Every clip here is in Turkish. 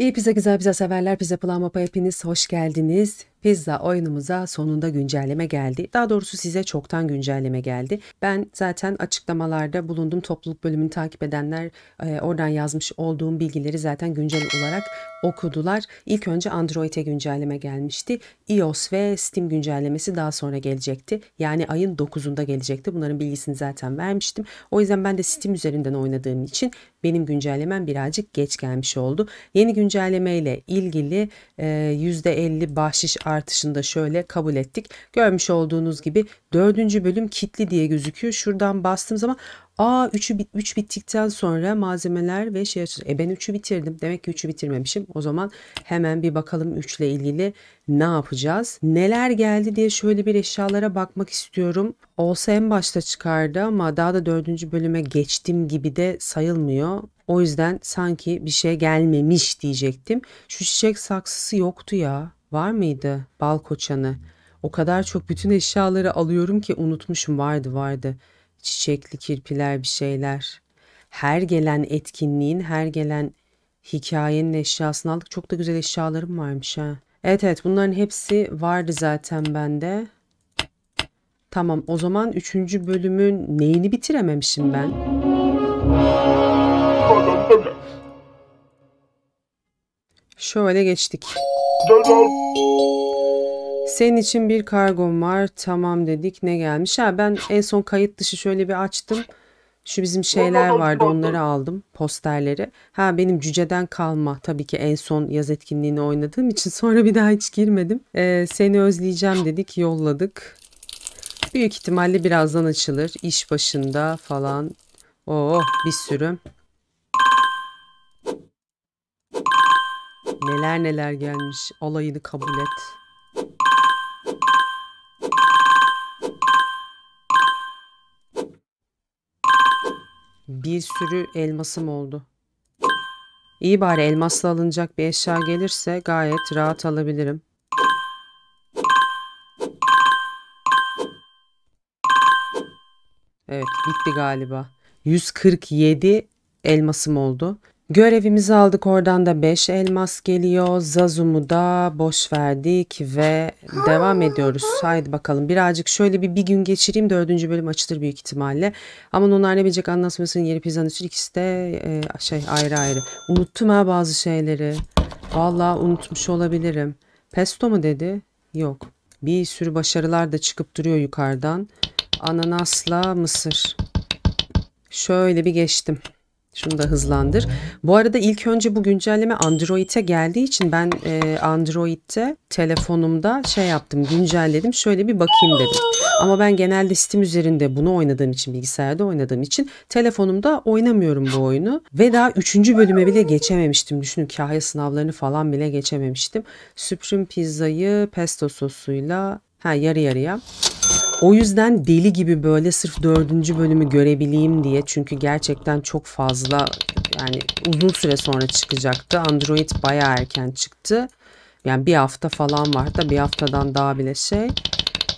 İyi pizza güzel pizza severler pizza Plan Mapa hepiniz hoş geldiniz pizza oyunumuza sonunda güncelleme geldi. Daha doğrusu size çoktan güncelleme geldi. Ben zaten açıklamalarda bulundum. Topluluk bölümünü takip edenler e, oradan yazmış olduğum bilgileri zaten güncel olarak okudular. İlk önce Android'e güncelleme gelmişti. iOS ve Steam güncellemesi daha sonra gelecekti. Yani ayın 9'unda gelecekti. Bunların bilgisini zaten vermiştim. O yüzden ben de Steam üzerinden oynadığım için benim güncellemem birazcık geç gelmiş oldu. Yeni güncelleme ile ilgili e, %50 bahşiş artışında şöyle kabul ettik. Görmüş olduğunuz gibi dördüncü bölüm kitli diye gözüküyor. Şuradan bastığım zaman a 3'ü 3 bittikten sonra malzemeler ve şey açılır. E ben 3'ü bitirdim. Demek ki 3'ü bitirmemişim. O zaman hemen bir bakalım 3 ile ilgili ne yapacağız? Neler geldi diye şöyle bir eşyalara bakmak istiyorum. Olsa en başta çıkardı ama daha da dördüncü bölüme geçtim gibi de sayılmıyor. O yüzden sanki bir şey gelmemiş diyecektim. Şu çiçek saksısı yoktu ya. Var mıydı bal koçanı? O kadar çok bütün eşyaları alıyorum ki unutmuşum vardı vardı. Çiçekli kirpiler bir şeyler. Her gelen etkinliğin, her gelen hikayenin eşyasını aldık. Çok da güzel eşyalarım varmış ha. Evet evet bunların hepsi vardı zaten bende. Tamam o zaman 3. bölümün neyini bitirememişim ben? Şöyle geçtik. Senin için bir kargom var. Tamam dedik. Ne gelmiş? Ha ben en son kayıt dışı şöyle bir açtım. Şu bizim şeyler vardı onları aldım. Posterleri. Ha benim cüceden kalma. Tabii ki en son yaz etkinliğini oynadığım için sonra bir daha hiç girmedim. Ee, seni özleyeceğim dedik. Yolladık. Büyük ihtimalle birazdan açılır. İş başında falan. Oo oh, bir sürü. Neler neler gelmiş. Alayını kabul et. Bir sürü elmasım oldu. İyi bari elmasla alınacak bir eşya gelirse gayet rahat alabilirim. Evet bitti galiba. 147 elmasım oldu. Görevimizi aldık oradan da 5 elmas geliyor. Zazum'u da boş verdik ve devam ediyoruz. Haydi bakalım birazcık şöyle bir bir gün geçireyim. Dördüncü bölüm açılır büyük ihtimalle. Ama onlar ne bilecek anlatmasının yeri pizzanın üstü ikisi de e, şey ayrı ayrı. Unuttum ha bazı şeyleri. Vallahi unutmuş olabilirim. Pesto mu dedi? Yok. Bir sürü başarılar da çıkıp duruyor yukarıdan. Ananasla mısır. Şöyle bir geçtim. Şunu da hızlandır. Bu arada ilk önce bu güncelleme Android'e geldiği için ben e, Android'te telefonumda şey yaptım güncelledim şöyle bir bakayım dedim. Ama ben genelde Steam üzerinde bunu oynadığım için bilgisayarda oynadığım için telefonumda oynamıyorum bu oyunu. Ve daha 3. bölüme bile geçememiştim. Düşünün kahya sınavlarını falan bile geçememiştim. Supreme pizzayı pesto sosuyla ha, yarı yarıya o yüzden deli gibi böyle sırf dördüncü bölümü görebileyim diye çünkü gerçekten çok fazla yani uzun süre sonra çıkacaktı. Android baya erken çıktı. Yani bir hafta falan var da bir haftadan daha bile şey.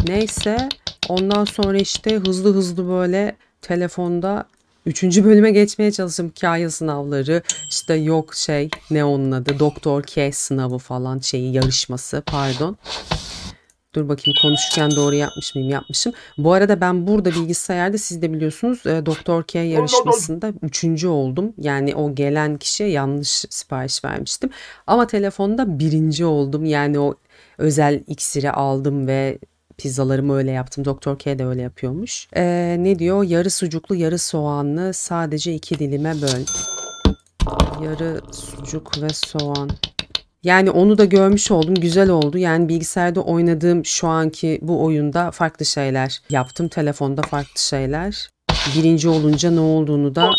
Neyse ondan sonra işte hızlı hızlı böyle telefonda Üçüncü bölüme geçmeye çalıştım. Kaya sınavları işte yok şey ne onun adı Doktor K sınavı falan şeyi yarışması pardon. Dur bakayım konuşurken doğru yapmış mıyım? Yapmışım. Bu arada ben burada bilgisayarda siz de biliyorsunuz e, Doktor K yarışmasında üçüncü oldum. Yani o gelen kişiye yanlış sipariş vermiştim. Ama telefonda birinci oldum. Yani o özel iksiri aldım ve pizzalarımı öyle yaptım. Doktor K de öyle yapıyormuş. E, ne diyor? Yarı sucuklu yarı soğanlı sadece iki dilime böl. Yarı sucuk ve soğan. Yani onu da görmüş oldum. Güzel oldu. Yani bilgisayarda oynadığım şu anki bu oyunda farklı şeyler yaptım. Telefonda farklı şeyler. Birinci olunca ne olduğunu da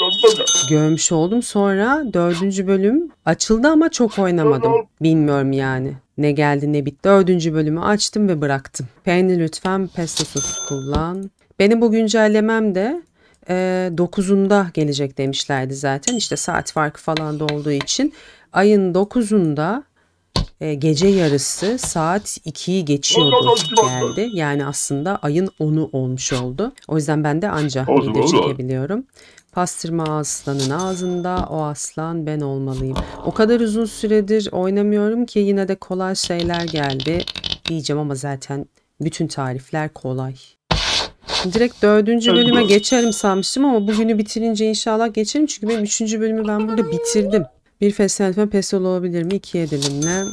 görmüş oldum. Sonra dördüncü bölüm açıldı ama çok oynamadım. Bilmiyorum yani. Ne geldi ne bitti. Dördüncü bölümü açtım ve bıraktım. Peynir lütfen pesto sos kullan. Benim bu güncellemem de e, gelecek demişlerdi zaten. İşte saat farkı falan da olduğu için ayın 9'unda e, gece yarısı saat 2'yi geçiyordu geldi. Yani aslında ayın 10'u olmuş oldu. O yüzden ben de ancak video çekebiliyorum. Pastırma aslanın ağzında o aslan ben olmalıyım. O kadar uzun süredir oynamıyorum ki yine de kolay şeyler geldi diyeceğim ama zaten bütün tarifler kolay. Direkt dördüncü bölüme geçerim sanmıştım ama bugünü bitirince inşallah geçerim. Çünkü benim üçüncü bölümü ben burada bitirdim. Bir fesleyen pestel olabilir mi? İkiye dilimle.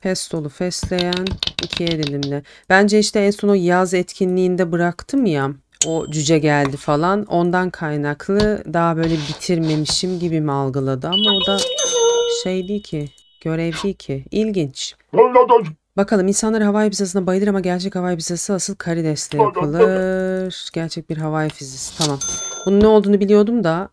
Pestolu fesleyen ikiye dilimle. Bence işte en son o yaz etkinliğinde bıraktım ya o cüce geldi falan. Ondan kaynaklı daha böyle bitirmemişim gibi mi algıladı ama o da şey değil ki görev değil ki. İlginç. Bakalım insanlar havai pizzasına bayılır ama gerçek havai pizzası asıl karidesle yapılır. Gerçek bir havai pizzası. Tamam. Bunun ne olduğunu biliyordum da.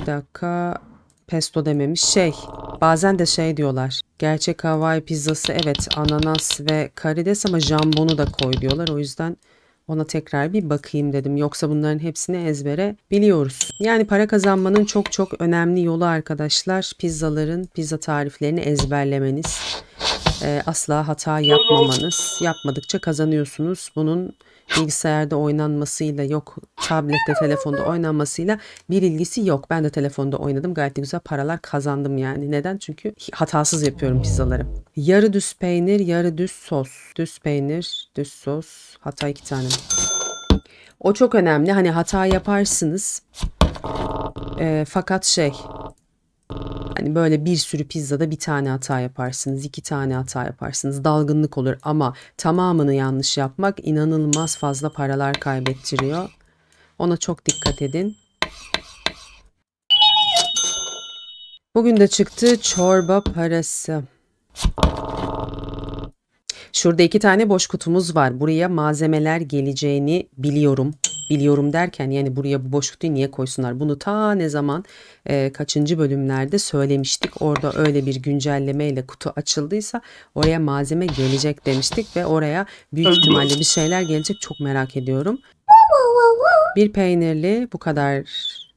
Bir dakika pesto dememiş. Şey, bazen de şey diyorlar. Gerçek Hawaii pizzası evet ananas ve karides ama jambonu da koy diyorlar. O yüzden ona tekrar bir bakayım dedim. Yoksa bunların hepsini ezbere biliyoruz. Yani para kazanmanın çok çok önemli yolu arkadaşlar. Pizzaların pizza tariflerini ezberlemeniz. E, asla hata yapmamanız. Yapmadıkça kazanıyorsunuz. Bunun bilgisayarda oynanmasıyla yok tablette telefonda oynanmasıyla bir ilgisi yok. Ben de telefonda oynadım gayet güzel paralar kazandım yani. Neden? Çünkü hatasız yapıyorum pizzaları. Yarı düz peynir, yarı düz sos. Düz peynir, düz sos. Hata iki tane. O çok önemli. Hani hata yaparsınız. E, fakat şey Hani böyle bir sürü pizzada bir tane hata yaparsınız, iki tane hata yaparsınız, dalgınlık olur ama tamamını yanlış yapmak inanılmaz fazla paralar kaybettiriyor. Ona çok dikkat edin. Bugün de çıktı çorba parası. Şurada iki tane boş kutumuz var. Buraya malzemeler geleceğini biliyorum. Biliyorum derken yani buraya bu boş kutuyu niye koysunlar? Bunu ta ne zaman e, kaçıncı bölümlerde söylemiştik. Orada öyle bir güncellemeyle kutu açıldıysa oraya malzeme gelecek demiştik ve oraya büyük ihtimalle bir şeyler gelecek. Çok merak ediyorum. Bir peynirli bu kadar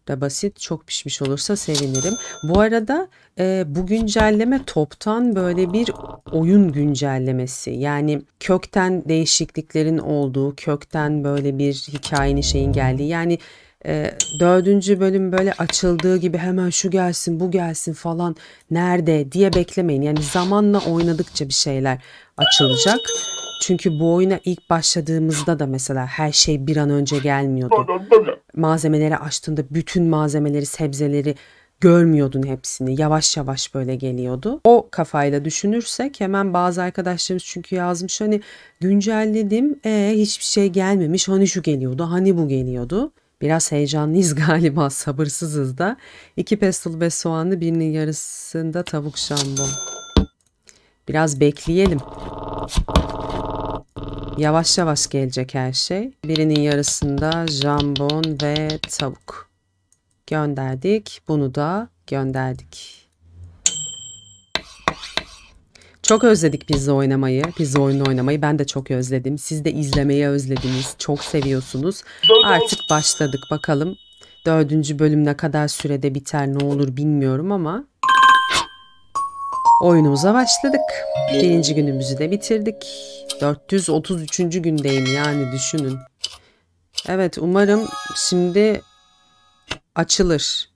ve basit çok pişmiş olursa sevinirim. Bu arada e, bu güncelleme toptan böyle bir oyun güncellemesi. Yani kökten değişikliklerin olduğu, kökten böyle bir hikayenin şeyin geldiği. Yani e, dördüncü bölüm böyle açıldığı gibi hemen şu gelsin bu gelsin falan nerede diye beklemeyin. Yani zamanla oynadıkça bir şeyler açılacak. Çünkü bu oyuna ilk başladığımızda da mesela her şey bir an önce gelmiyordu. Malzemeleri açtığında bütün malzemeleri, sebzeleri görmüyordun hepsini. Yavaş yavaş böyle geliyordu. O kafayla düşünürsek hemen bazı arkadaşlarımız çünkü yazmış hani güncelledim e hiçbir şey gelmemiş. Hani şu geliyordu, hani bu geliyordu. Biraz heyecanlıyız galiba, sabırsızız da. İki pestil ve soğanlı birinin yarısında tavuk şambon. Biraz bekleyelim. Yavaş yavaş gelecek her şey. Birinin yarısında jambon ve tavuk. Gönderdik. Bunu da gönderdik. Çok özledik pizza oynamayı, pizza oyunu oynamayı. Ben de çok özledim. Siz de izlemeyi özlediniz. Çok seviyorsunuz. Artık başladık. Bakalım dördüncü bölüm ne kadar sürede biter ne olur bilmiyorum ama oyunumuza başladık. Birinci günümüzü de bitirdik. 433. gündeyim yani düşünün. Evet umarım şimdi açılır.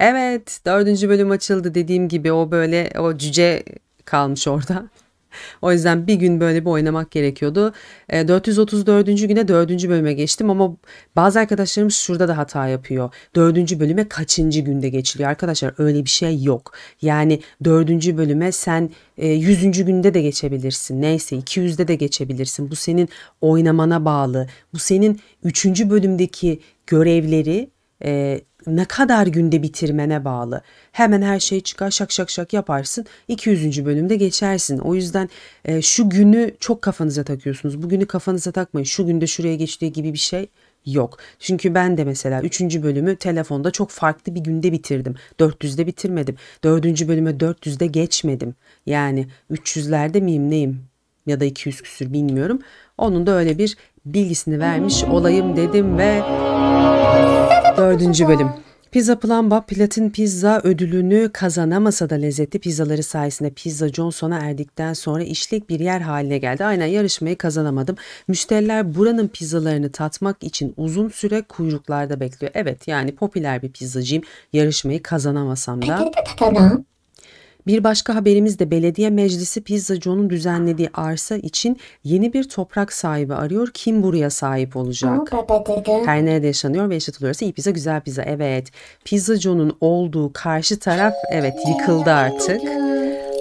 Evet dördüncü bölüm açıldı dediğim gibi o böyle o cüce kalmış orada. O yüzden bir gün böyle bir oynamak gerekiyordu. E, 434. güne 4. bölüme geçtim ama bazı arkadaşlarımız şurada da hata yapıyor. 4. bölüme kaçıncı günde geçiliyor? Arkadaşlar öyle bir şey yok. Yani 4. bölüme sen e, 100. günde de geçebilirsin. Neyse 200'de de geçebilirsin. Bu senin oynamana bağlı. Bu senin 3. bölümdeki görevleri e, ne kadar günde bitirmene bağlı. Hemen her şey çıkar şak şak şak yaparsın 200. bölümde geçersin. O yüzden e, şu günü çok kafanıza takıyorsunuz. Bugünü kafanıza takmayın şu günde şuraya geçtiği gibi bir şey yok. Çünkü ben de mesela 3. bölümü telefonda çok farklı bir günde bitirdim. 400'de bitirmedim. 4. bölüme 400'de geçmedim. Yani 300'lerde miyim neyim? Ya da 200 küsür bilmiyorum. Onun da öyle bir bilgisini vermiş olayım dedim ve dördüncü bölüm. Pizza Plamba Platin Pizza ödülünü kazanamasa da lezzetli pizzaları sayesinde Pizza Johnson'a erdikten sonra işlek bir yer haline geldi. Aynen yarışmayı kazanamadım. Müşteriler buranın pizzalarını tatmak için uzun süre kuyruklarda bekliyor. Evet yani popüler bir pizzacıyım. Yarışmayı kazanamasam da. Bir başka haberimiz de belediye meclisi Pizza John'un düzenlediği arsa için yeni bir toprak sahibi arıyor. Kim buraya sahip olacak? Her nerede yaşanıyor ve yaşatılıyorsa iyi pizza güzel pizza. Evet Pizza John'un olduğu karşı taraf evet yıkıldı artık.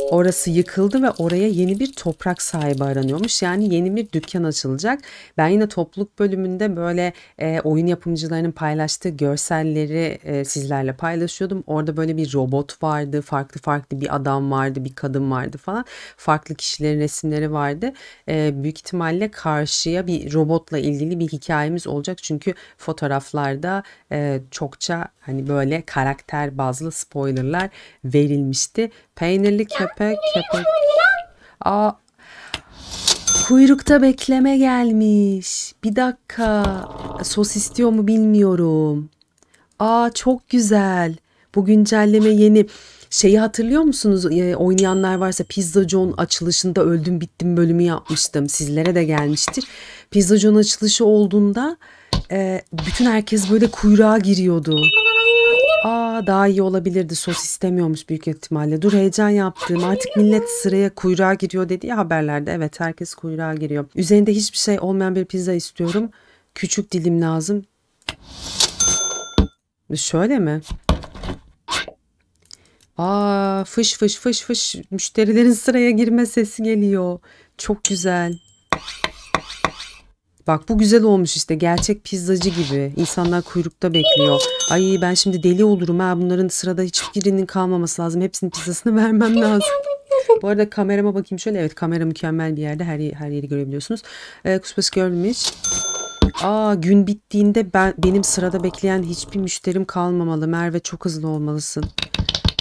Orası yıkıldı ve oraya yeni bir toprak sahibi aranıyormuş. Yani yeni bir dükkan açılacak. Ben yine topluluk bölümünde böyle e, oyun yapımcılarının paylaştığı görselleri e, sizlerle paylaşıyordum. Orada böyle bir robot vardı, farklı farklı bir adam vardı, bir kadın vardı falan. Farklı kişilerin resimleri vardı. E, büyük ihtimalle karşıya bir robotla ilgili bir hikayemiz olacak. Çünkü fotoğraflarda e, çokça hani böyle karakter bazlı spoilerlar verilmişti. Peynirli köp Köpek köpek. Aa, kuyrukta bekleme gelmiş. Bir dakika. Sos istiyor mu bilmiyorum. Aa çok güzel. Bu güncelleme yeni. Şeyi hatırlıyor musunuz? Ee, oynayanlar varsa Pizza John açılışında öldüm bittim bölümü yapmıştım. Sizlere de gelmiştir. Pizza John açılışı olduğunda e, bütün herkes böyle kuyruğa giriyordu. Aa daha iyi olabilirdi sos istemiyormuş büyük ihtimalle. Dur heyecan yaptım artık millet sıraya kuyruğa giriyor dedi ya haberlerde. Evet herkes kuyruğa giriyor. Üzerinde hiçbir şey olmayan bir pizza istiyorum. Küçük dilim lazım. Şöyle mi? Aa fış fış fış fış müşterilerin sıraya girme sesi geliyor. Çok güzel. Bak bu güzel olmuş işte gerçek pizzacı gibi. İnsanlar kuyrukta bekliyor. Ay ben şimdi deli olurum ha bunların sırada hiçbirinin kalmaması lazım. Hepsinin pizzasını vermem lazım. Bu arada kamerama bakayım şöyle. Evet kamera mükemmel bir yerde. Her, her yeri görebiliyorsunuz. Ee, Kuspası görmüş. Aa gün bittiğinde ben benim sırada bekleyen hiçbir müşterim kalmamalı. Merve çok hızlı olmalısın.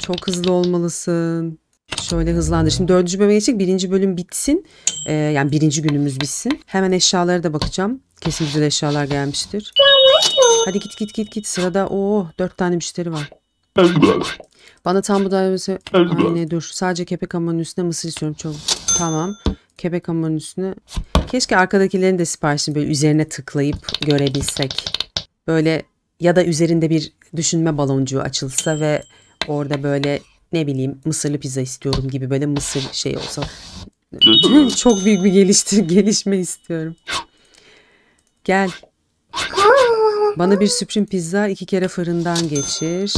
Çok hızlı olmalısın. Şöyle hızlandır. Şimdi dördüncü bölüme geçecek. Birinci bölüm bitsin. Ee, yani birinci günümüz bitsin. Hemen eşyalara da bakacağım. Kesin güzel eşyalar gelmiştir. Hadi git git git git. Sırada o oh, dört tane müşteri var. Bana tam bu dairesi... ne dur. Sadece kepek hamurunun üstüne mısır istiyorum. Çok. Tamam. Kepek hamurunun üstüne. Keşke arkadakilerin de siparişini böyle üzerine tıklayıp görebilsek. Böyle ya da üzerinde bir düşünme baloncuğu açılsa ve orada böyle ne bileyim mısırlı pizza istiyorum gibi böyle mısır şey olsa çok büyük bir geliştir gelişme istiyorum. Gel. Bana bir süprim pizza iki kere fırından geçir.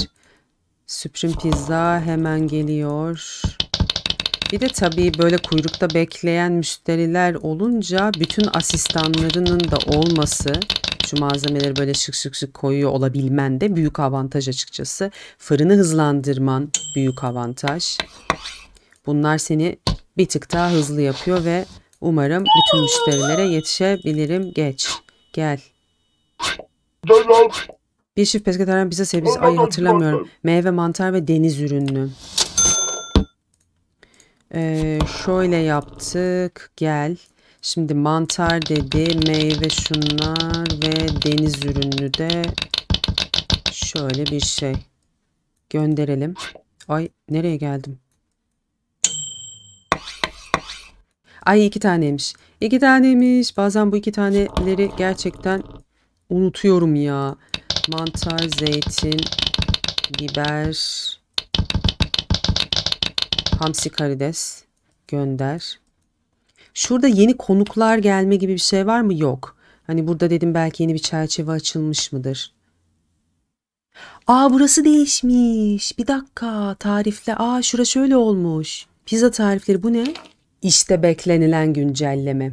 Süprim pizza hemen geliyor. Bir de tabii böyle kuyrukta bekleyen müşteriler olunca bütün asistanlarının da olması şu malzemeleri böyle şık şık şık koyuyor olabilmen de büyük avantaj açıkçası. Fırını hızlandırman büyük avantaj. Bunlar seni bir tık daha hızlı yapıyor ve umarım bütün müşterilere yetişebilirim. Geç. Gel. Bir çift pesketeryan bize sebze ay hatırlamıyorum. Meyve, mantar ve deniz ürünlü. Ee, şöyle yaptık. Gel. Şimdi mantar dedi, meyve şunlar ve deniz ürünü de şöyle bir şey gönderelim. Ay nereye geldim? Ay iki taneymiş. İki taneymiş. Bazen bu iki taneleri gerçekten unutuyorum ya. Mantar, zeytin, biber, hamsi karides gönder. Şurada yeni konuklar gelme gibi bir şey var mı? Yok. Hani burada dedim belki yeni bir çerçeve açılmış mıdır? Aa burası değişmiş. Bir dakika tarifle. Aa şura şöyle olmuş. Pizza tarifleri bu ne? İşte beklenilen güncelleme.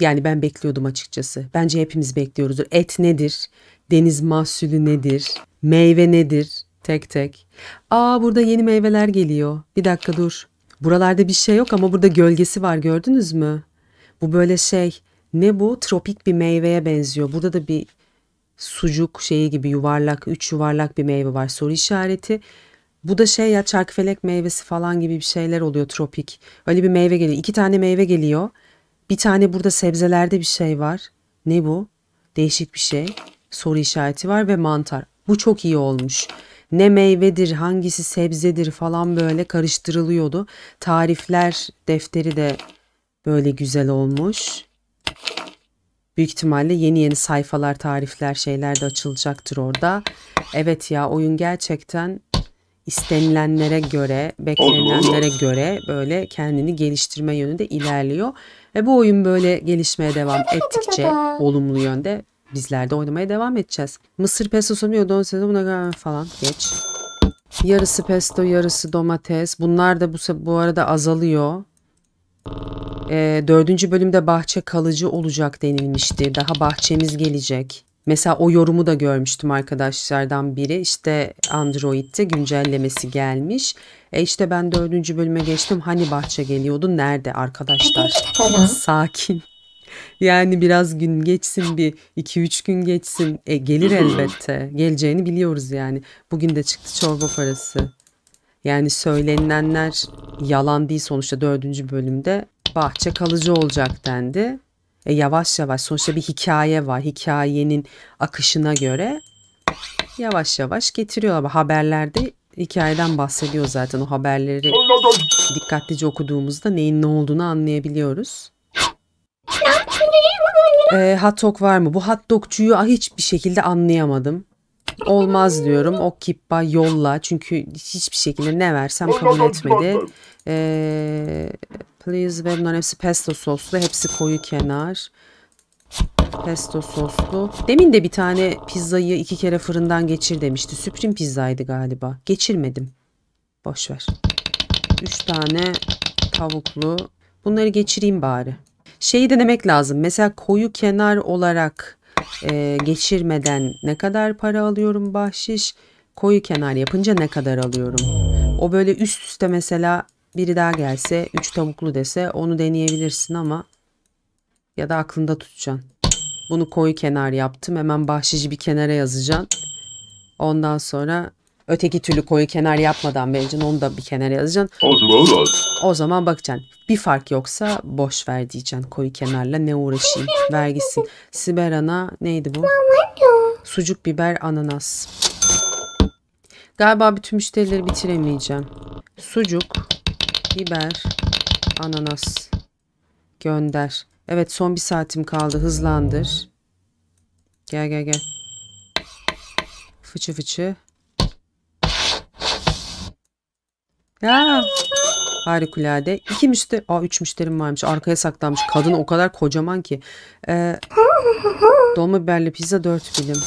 Yani ben bekliyordum açıkçası. Bence hepimiz bekliyoruzdur. Et nedir? Deniz mahsulü nedir? Meyve nedir? Tek tek. Aa burada yeni meyveler geliyor. Bir dakika dur. Buralarda bir şey yok ama burada gölgesi var gördünüz mü? Bu böyle şey ne bu? Tropik bir meyveye benziyor. Burada da bir sucuk şeyi gibi yuvarlak, üç yuvarlak bir meyve var. Soru işareti. Bu da şey ya çarkfelek meyvesi falan gibi bir şeyler oluyor tropik. Öyle bir meyve geliyor. İki tane meyve geliyor. Bir tane burada sebzelerde bir şey var. Ne bu? Değişik bir şey. Soru işareti var ve mantar. Bu çok iyi olmuş ne meyvedir hangisi sebzedir falan böyle karıştırılıyordu. Tarifler defteri de böyle güzel olmuş. Büyük ihtimalle yeni yeni sayfalar, tarifler, şeyler de açılacaktır orada. Evet ya oyun gerçekten istenilenlere göre, beklenilenlere göre böyle kendini geliştirme yönünde ilerliyor. Ve bu oyun böyle gelişmeye devam ettikçe olumlu yönde bizler de oynamaya devam edeceğiz. Mısır pesto pestosunu yodonse buna falan geç. Yarısı pesto, yarısı domates. Bunlar da bu, bu arada azalıyor. Ee, dördüncü bölümde bahçe kalıcı olacak denilmişti. Daha bahçemiz gelecek. Mesela o yorumu da görmüştüm arkadaşlardan biri. İşte Android'te güncellemesi gelmiş. E işte ben dördüncü bölüme geçtim. Hani bahçe geliyordu? Nerede arkadaşlar? Sakin. Yani biraz gün geçsin bir 2-3 gün geçsin. E, gelir elbette. Geleceğini biliyoruz yani. Bugün de çıktı çorba parası. Yani söylenilenler yalan değil sonuçta dördüncü bölümde bahçe kalıcı olacak dendi. E, yavaş yavaş sonuçta bir hikaye var. Hikayenin akışına göre yavaş yavaş getiriyorlar. Haberlerde hikayeden bahsediyor zaten. O haberleri dikkatlice okuduğumuzda neyin ne olduğunu anlayabiliyoruz e, hot dog var mı? Bu hot dogcuyu hiçbir şekilde anlayamadım. Olmaz diyorum. O kippa yolla. Çünkü hiçbir şekilde ne versem kabul etmedi. E, please ve bunların hepsi pesto soslu. Hepsi koyu kenar. Pesto soslu. Demin de bir tane pizzayı iki kere fırından geçir demişti. Supreme pizzaydı galiba. Geçirmedim. Boş ver. Üç tane tavuklu. Bunları geçireyim bari şeyi denemek lazım. Mesela koyu kenar olarak e, geçirmeden ne kadar para alıyorum bahşiş? Koyu kenar yapınca ne kadar alıyorum? O böyle üst üste mesela biri daha gelse üç tavuklu dese onu deneyebilirsin ama ya da aklında tutacaksın. Bunu koyu kenar yaptım. Hemen bahşişi bir kenara yazacaksın. Ondan sonra Öteki türlü koyu kenar yapmadan vereceksin. Onu da bir kenara yazacaksın. O zaman olmaz. O zaman bakacaksın. Bir fark yoksa boş ver diyeceksin. Koyu kenarla ne uğraşayım. Vergisin. Siber ana neydi bu? Sucuk, biber, ananas. Galiba bütün müşterileri bitiremeyeceğim. Sucuk, biber, ananas. Gönder. Evet son bir saatim kaldı. Hızlandır. Gel gel gel. Fıçı fıçı. Ya. Harikulade. İki müşteri. Aa üç müşterim varmış. Arkaya saklanmış. Kadın o kadar kocaman ki. Ee, dolma biberli pizza dört film.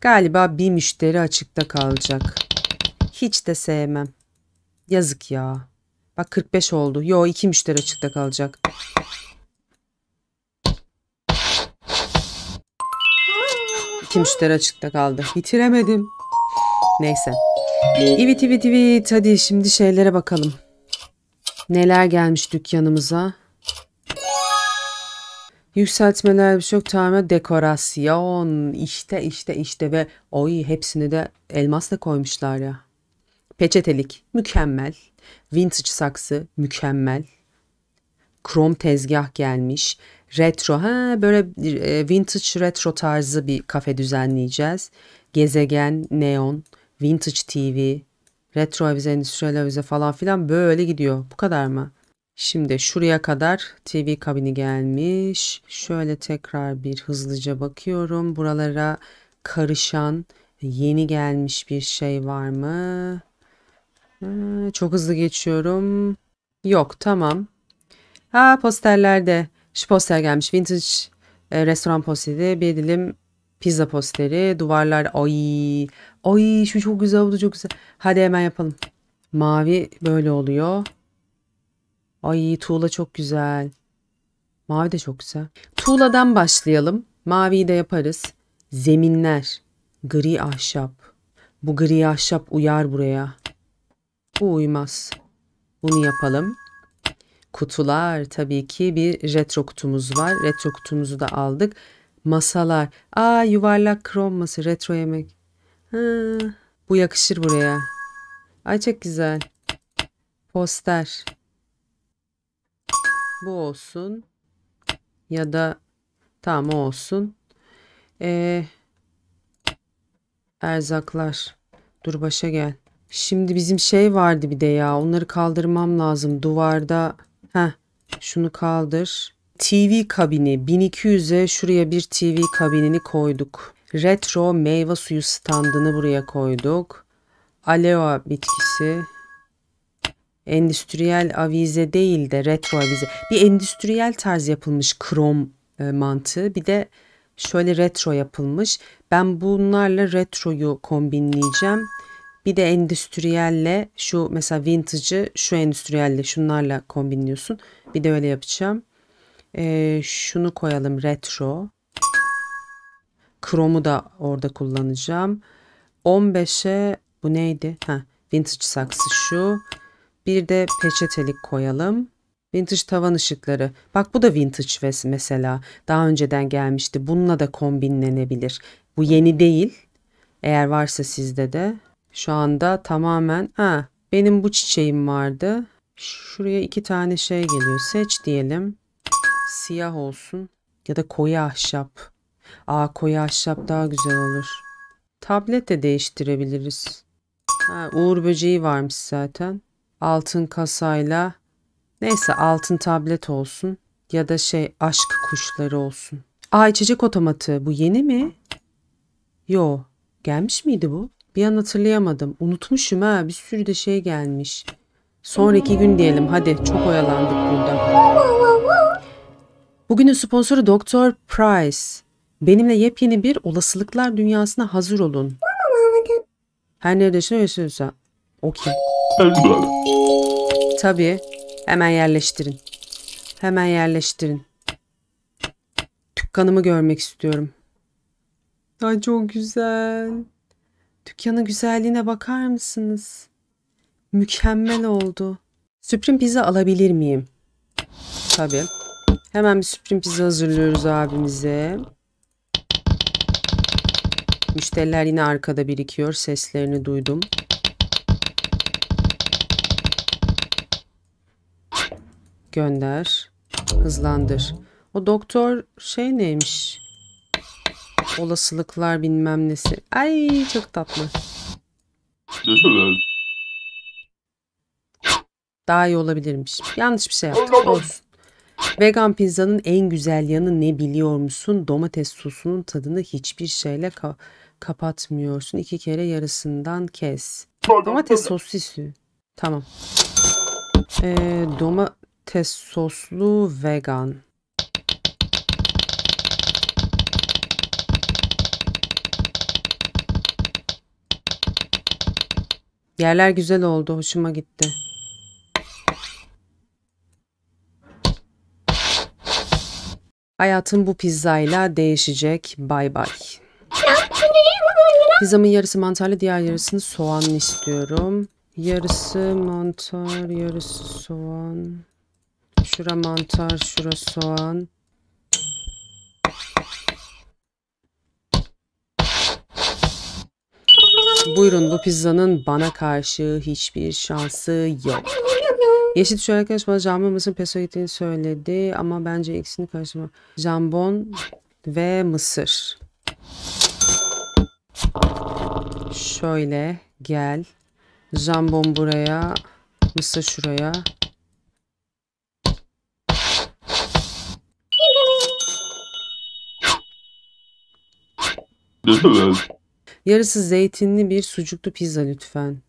Galiba bir müşteri açıkta kalacak. Hiç de sevmem. Yazık ya. Bak 45 oldu. Yo iki müşteri açıkta kalacak. İki müşteri açıkta kaldı. Bitiremedim. Neyse. Evet evet evet hadi şimdi şeylere bakalım. Neler gelmiş dükkanımıza? Yükseltmeler birçok şey tane dekorasyon işte işte işte ve oy hepsini de elmasla koymuşlar ya. Peçetelik mükemmel. Vintage saksı mükemmel. Krom tezgah gelmiş. Retro ha böyle e, vintage retro tarzı bir kafe düzenleyeceğiz. Gezegen, neon Vintage TV, Retro Avize, Endüstriyel Avize falan filan böyle gidiyor. Bu kadar mı? Şimdi şuraya kadar TV kabini gelmiş. Şöyle tekrar bir hızlıca bakıyorum. Buralara karışan yeni gelmiş bir şey var mı? Ee, çok hızlı geçiyorum. Yok tamam. Ha posterlerde. Şu poster gelmiş. Vintage e, restoran posteri. Bir dilim Pizza posteri, duvarlar ay ay şu çok güzel oldu çok güzel. Hadi hemen yapalım. Mavi böyle oluyor. Ay tuğla çok güzel. Mavi de çok güzel. Tuğladan başlayalım. Maviyi de yaparız. Zeminler. Gri ahşap. Bu gri ahşap uyar buraya. Bu uymaz. Bunu yapalım. Kutular tabii ki bir retro kutumuz var. Retro kutumuzu da aldık. Masalar. Aa yuvarlak krom masa retro yemek. Ha, bu yakışır buraya. Ay çok güzel. Poster. Bu olsun. Ya da tamam o olsun. Ee, erzaklar. Dur başa gel. Şimdi bizim şey vardı bir de ya. Onları kaldırmam lazım. Duvarda. Heh, şunu kaldır. TV kabini 1200'e şuraya bir TV kabinini koyduk. Retro meyve suyu standını buraya koyduk. Aloe bitkisi. Endüstriyel avize değil de retro avize. Bir endüstriyel tarz yapılmış krom e, mantığı. Bir de şöyle retro yapılmış. Ben bunlarla retroyu kombinleyeceğim. Bir de endüstriyelle şu mesela vintage'ı şu endüstriyelle şunlarla kombinliyorsun. Bir de öyle yapacağım. Ee, şunu koyalım retro. Chrome'u da orada kullanacağım. 15'e bu neydi? Ha vintage saksı şu. Bir de peçetelik koyalım. Vintage tavan ışıkları. Bak bu da vintage mesela. Daha önceden gelmişti. Bununla da kombinlenebilir. Bu yeni değil. Eğer varsa sizde de. Şu anda tamamen. Ha, benim bu çiçeğim vardı. Şuraya iki tane şey geliyor. Seç diyelim. Siyah olsun ya da koyu ahşap. Aa koyu ahşap daha güzel olur. Tablet de değiştirebiliriz. Ha, uğur böceği varmış zaten. Altın kasayla neyse altın tablet olsun ya da şey aşk kuşları olsun. Aa içecek otomatı bu yeni mi? Yo gelmiş miydi bu? Bir an hatırlayamadım. Unutmuşum ha bir sürü de şey gelmiş. Sonraki gün diyelim hadi çok oyalandık burada. Bugünün sponsoru Doktor Price. Benimle yepyeni bir olasılıklar dünyasına hazır olun. Her nerede yaşıyorsa. Okey. Tabii. Hemen yerleştirin. Hemen yerleştirin. Dükkanımı görmek istiyorum. Ay çok güzel. Dükkanın güzelliğine bakar mısınız? Mükemmel oldu. Süprim pizza alabilir miyim? Tabii. Hemen bir Supreme Pizza hazırlıyoruz abimize. Müşteriler yine arkada birikiyor. Seslerini duydum. Gönder. Hızlandır. O doktor şey neymiş? Olasılıklar bilmem nesi. Ay çok tatlı. Daha iyi olabilirmiş. Yanlış bir şey yaptık. Olsun. Vegan pizzanın en güzel yanı ne biliyor musun? Domates sosunun tadını hiçbir şeyle ka kapatmıyorsun. İki kere yarısından kes. Domates sosisi. Tamam. Ee, domates soslu vegan. Yerler güzel oldu. Hoşuma gitti. Hayatım bu pizzayla değişecek. Bay bay. Pizzamın yarısı mantarlı, diğer yarısını soğanlı istiyorum. Yarısı mantar, yarısı soğan. Şura mantar, şura soğan. Buyurun bu pizzanın bana karşı hiçbir şansı yok. Yeşil şöyle karışmalı jambon mısır peso gittiğini söyledi ama bence ikisini karışma. Jambon ve mısır. Şöyle gel. Jambon buraya. Mısır şuraya. Yarısı zeytinli bir sucuklu pizza lütfen.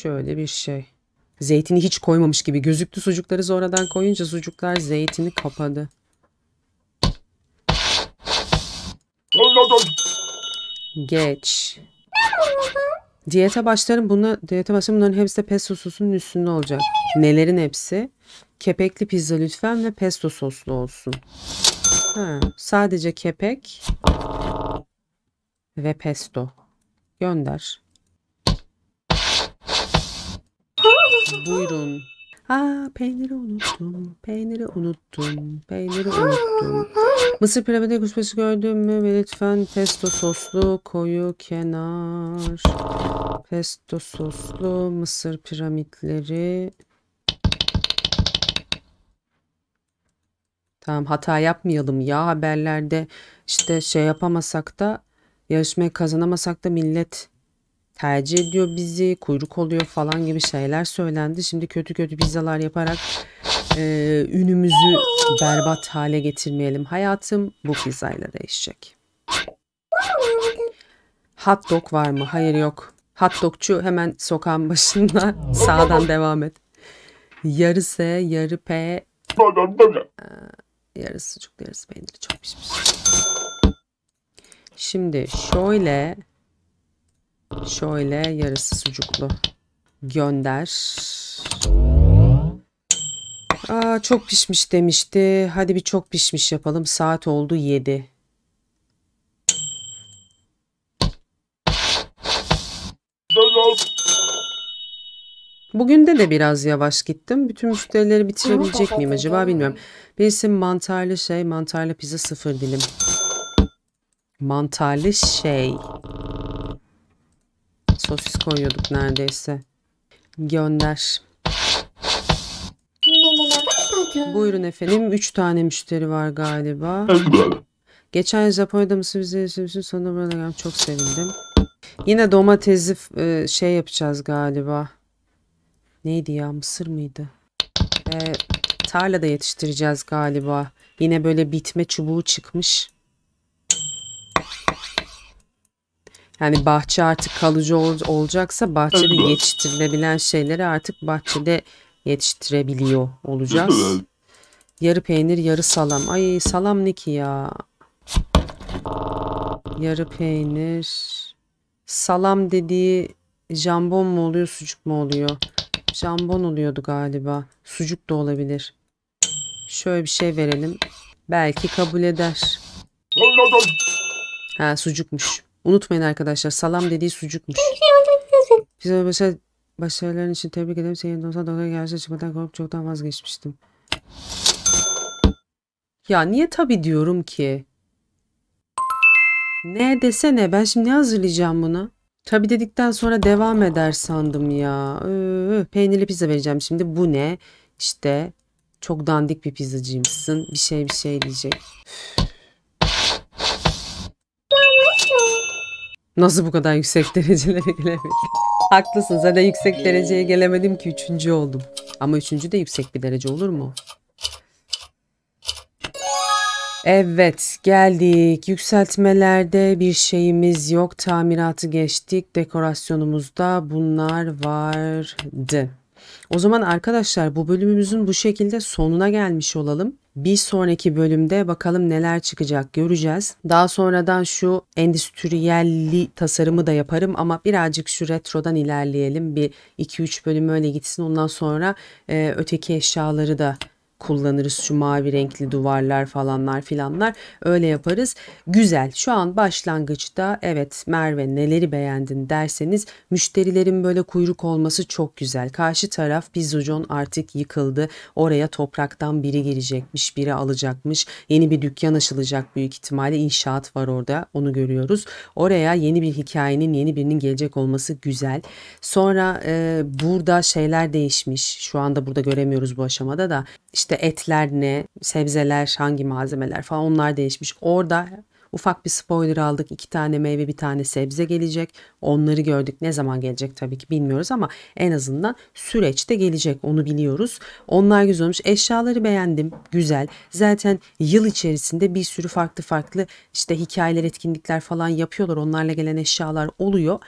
şöyle bir şey. Zeytini hiç koymamış gibi gözüktü. Sucukları sonradan koyunca sucuklar zeytini kapadı. Geç. Diyete başlarım. Buna, diyete başlarım. Bunların hepsi de pesto sosunun üstünde olacak. Nelerin hepsi? Kepekli pizza lütfen ve pesto soslu olsun. Ha, sadece kepek ve pesto. Gönder. Buyurun. Aa peyniri unuttum. Peyniri unuttum. Peyniri unuttum. Mısır piramidi kuspesi gördün mü? Ve lütfen pesto soslu koyu kenar. Pesto soslu mısır piramitleri. Tamam hata yapmayalım ya haberlerde işte şey yapamasak da yarışmayı kazanamasak da millet tercih ediyor bizi, kuyruk oluyor falan gibi şeyler söylendi. Şimdi kötü kötü pizzalar yaparak e, ünümüzü berbat hale getirmeyelim. Hayatım bu pizzayla değişecek. Hot dog var mı? Hayır yok. Hot dogçu hemen sokağın başında sağdan devam et. Yarı S, yarı P. Ee, yarısı sucuk, yarısı peynir. Çok pişmiş. Şimdi şöyle Şöyle yarısı sucuklu. Gönder. Aa, çok pişmiş demişti. Hadi bir çok pişmiş yapalım. Saat oldu 7. Bugün de de biraz yavaş gittim. Bütün müşterileri bitirebilecek miyim acaba bilmiyorum. Birisi mantarlı şey, mantarlı pizza sıfır dilim. Mantarlı şey sosis koyuyorduk neredeyse. Gönder. Buyurun efendim. 3 tane müşteri var galiba. Geçen Japonya'da mısır bize yaşamışsın. Sonunda burada geldim. Çok sevindim. Yine domatesi e, şey yapacağız galiba. Neydi ya? Mısır mıydı? E, tarlada yetiştireceğiz galiba. Yine böyle bitme çubuğu çıkmış. Yani bahçe artık kalıcı ol, olacaksa bahçede yetiştirilebilen şeyleri artık bahçede yetiştirebiliyor olacağız. Yarı peynir yarı salam. Ay salam ne ki ya? Yarı peynir. Salam dediği jambon mu oluyor sucuk mu oluyor? Jambon oluyordu galiba. Sucuk da olabilir. Şöyle bir şey verelim. Belki kabul eder. Ha sucukmuş. Unutmayın arkadaşlar salam dediği sucukmuş. Size mesela başarıların için tebrik ederim. Senin Dosa doğru gerçeğe çıkmadan korkup çoktan vazgeçmiştim. Ya niye tabi diyorum ki? Ne desene ben şimdi ne hazırlayacağım buna? Tabi dedikten sonra devam eder sandım ya. Ee, peynirli pizza vereceğim şimdi. Bu ne? İşte çok dandik bir pizzacıymışsın. Bir şey bir şey diyecek. Üf. Nasıl bu kadar yüksek derecelere gelemedim? Haklısın zaten yüksek dereceye gelemedim ki üçüncü oldum. Ama üçüncü de yüksek bir derece olur mu? Evet geldik. Yükseltmelerde bir şeyimiz yok. Tamiratı geçtik. Dekorasyonumuzda bunlar vardı. O zaman arkadaşlar bu bölümümüzün bu şekilde sonuna gelmiş olalım. Bir sonraki bölümde bakalım neler çıkacak göreceğiz. Daha sonradan şu endüstriyelli tasarımı da yaparım ama birazcık şu retrodan ilerleyelim. Bir 2-3 bölüm öyle gitsin ondan sonra e, öteki eşyaları da kullanırız. Şu mavi renkli duvarlar falanlar filanlar öyle yaparız. Güzel. Şu an başlangıçta evet Merve neleri beğendin derseniz müşterilerin böyle kuyruk olması çok güzel. Karşı taraf Bizucon artık yıkıldı. Oraya topraktan biri girecekmiş, biri alacakmış. Yeni bir dükkan açılacak büyük ihtimalle. inşaat var orada. Onu görüyoruz. Oraya yeni bir hikayenin, yeni birinin gelecek olması güzel. Sonra e, burada şeyler değişmiş. Şu anda burada göremiyoruz bu aşamada da. İşte işte etler ne, sebzeler, hangi malzemeler falan onlar değişmiş. Orada ufak bir spoiler aldık. iki tane meyve, bir tane sebze gelecek. Onları gördük. Ne zaman gelecek tabii ki bilmiyoruz ama en azından süreçte gelecek. Onu biliyoruz. Onlar güzel olmuş. Eşyaları beğendim. Güzel. Zaten yıl içerisinde bir sürü farklı farklı işte hikayeler, etkinlikler falan yapıyorlar. Onlarla gelen eşyalar oluyor.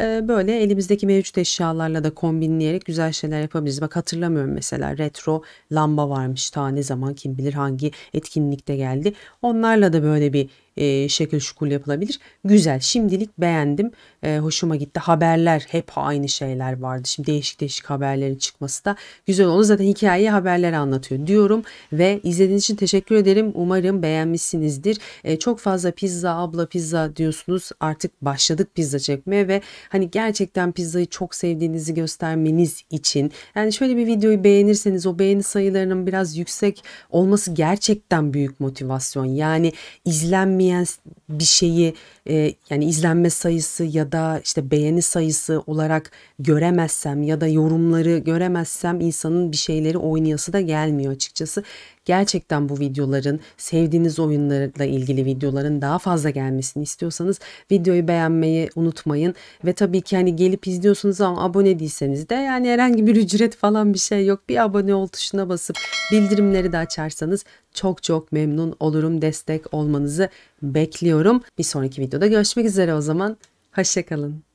Ee, böyle elimizdeki mevcut eşyalarla da kombinleyerek güzel şeyler yapabiliriz. Bak hatırlamıyorum mesela retro lamba varmış ta ne zaman kim bilir hangi etkinlikte geldi. Onlarla da böyle bir e, şekil şukul yapılabilir. Güzel şimdilik beğendim e, hoşuma gitti haberler hep aynı şeyler vardı şimdi değişik değişik haberlerin çıkması da güzel oldu zaten hikayeyi haberlere anlatıyor diyorum ve izlediğiniz için teşekkür ederim umarım beğenmişsinizdir e, çok fazla pizza abla pizza diyorsunuz artık başladık pizza çekmeye ve hani gerçekten pizzayı çok sevdiğinizi göstermeniz için yani şöyle bir videoyu beğenirseniz o beğeni sayılarının biraz yüksek olması gerçekten büyük motivasyon yani izlenme istemeyen bir şeyi e, yani izlenme sayısı ya da işte beğeni sayısı olarak göremezsem ya da yorumları göremezsem insanın bir şeyleri oynayası da gelmiyor açıkçası. Gerçekten bu videoların sevdiğiniz oyunlarla ilgili videoların daha fazla gelmesini istiyorsanız videoyu beğenmeyi unutmayın ve tabii ki hani gelip izliyorsunuz ama abone değilseniz de yani herhangi bir ücret falan bir şey yok. Bir abone ol tuşuna basıp bildirimleri de açarsanız çok çok memnun olurum. Destek olmanızı bekliyorum. Bir sonraki videoda videoda görüşmek üzere o zaman. Hoşçakalın.